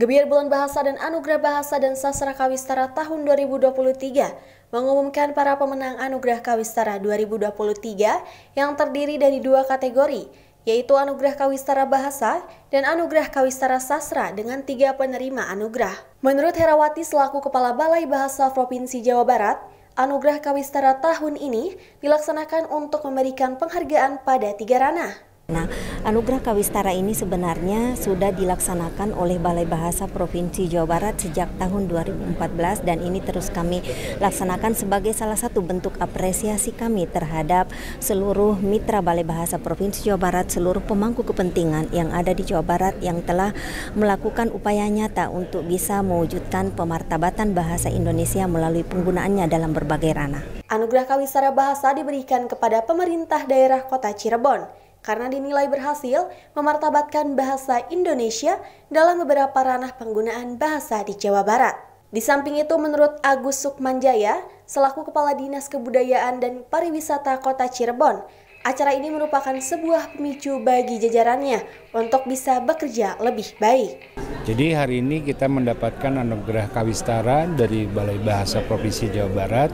Gebiar Bulan Bahasa dan Anugerah Bahasa dan Sastra Kawistara tahun 2023 mengumumkan para pemenang Anugerah Kawistara 2023 yang terdiri dari dua kategori, yaitu Anugerah Kawistara Bahasa dan Anugerah Kawistara Sastra dengan tiga penerima anugerah. Menurut Herawati selaku Kepala Balai Bahasa Provinsi Jawa Barat, Anugerah Kawistara tahun ini dilaksanakan untuk memberikan penghargaan pada tiga ranah, Nah, anugerah Kawistara ini sebenarnya sudah dilaksanakan oleh Balai Bahasa Provinsi Jawa Barat sejak tahun 2014 dan ini terus kami laksanakan sebagai salah satu bentuk apresiasi kami terhadap seluruh mitra Balai Bahasa Provinsi Jawa Barat, seluruh pemangku kepentingan yang ada di Jawa Barat yang telah melakukan upaya nyata untuk bisa mewujudkan pemartabatan bahasa Indonesia melalui penggunaannya dalam berbagai ranah. Anugerah Kawistara Bahasa diberikan kepada pemerintah daerah kota Cirebon karena dinilai berhasil memartabatkan bahasa Indonesia dalam beberapa ranah penggunaan bahasa di Jawa Barat. Di samping itu, menurut Agus Sukmanjaya, selaku Kepala Dinas Kebudayaan dan Pariwisata Kota Cirebon, acara ini merupakan sebuah pemicu bagi jajarannya untuk bisa bekerja lebih baik. Jadi hari ini kita mendapatkan anugerah kawistara dari Balai Bahasa Provinsi Jawa Barat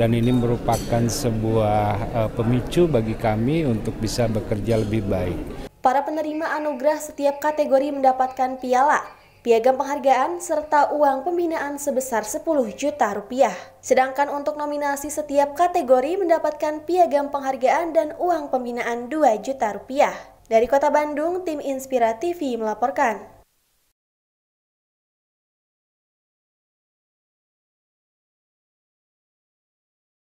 dan ini merupakan sebuah eh, pemicu bagi kami untuk bisa bekerja lebih baik. Para penerima anugerah setiap kategori mendapatkan piala, piagam penghargaan, serta uang pembinaan sebesar 10 juta rupiah. Sedangkan untuk nominasi setiap kategori mendapatkan piagam penghargaan dan uang pembinaan 2 juta rupiah. Dari Kota Bandung, tim Inspira TV melaporkan.